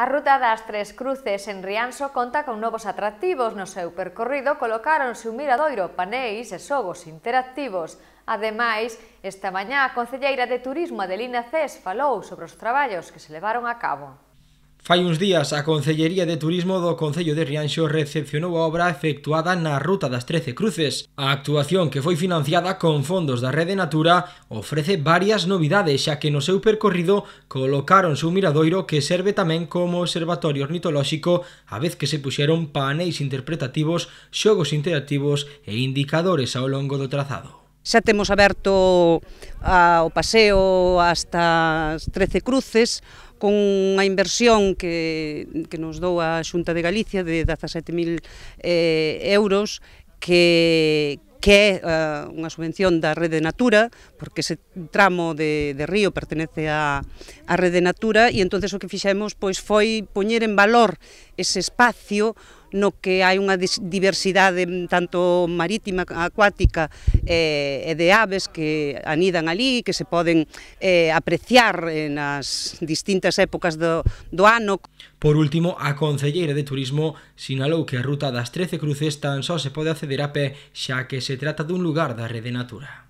A ruta das Tres Cruces en Rianxo conta con novos atractivos no seu percorrido colocáronse un miradoiro, paneis e xogos interactivos. Ademais, esta mañá a Concelleira de Turismo Adelina Cés falou sobre os traballos que se levaron a cabo. Fai uns días, a Concellería de Turismo do Concello de Rianxo recepcionou a obra efectuada na Ruta das Trece Cruces. A actuación, que foi financiada con fondos da Rede Natura, ofrece varias novidades, xa que no seu percorrido colocaron seu miradoiro que serve tamén como observatorio ornitolóxico, a vez que se puxeron panéis interpretativos, xogos interactivos e indicadores ao longo do trazado. Xa temos aberto a, o paseo hasta as 13 cruces, con unha inversión que, que nos dou a Xunta de Galicia de 17.000 eh, euros que, que é uh, unha subvención da Rede Natura, porque ese tramo de, de río pertenece a, a Rede Natura, e entonces o que fixemos pois, foi poñer en valor ese espacio no que hai unha diversidade mm, tanto marítima, acuática eh, e de aves que anidan ali, que se poden eh, apreciar eh, nas distintas épocas do, do ano. Por último, a Concelleira de Turismo sinalou que a ruta das 13 cruces tan só se pode acceder a pé, xa que se trata dun lugar da rede natura.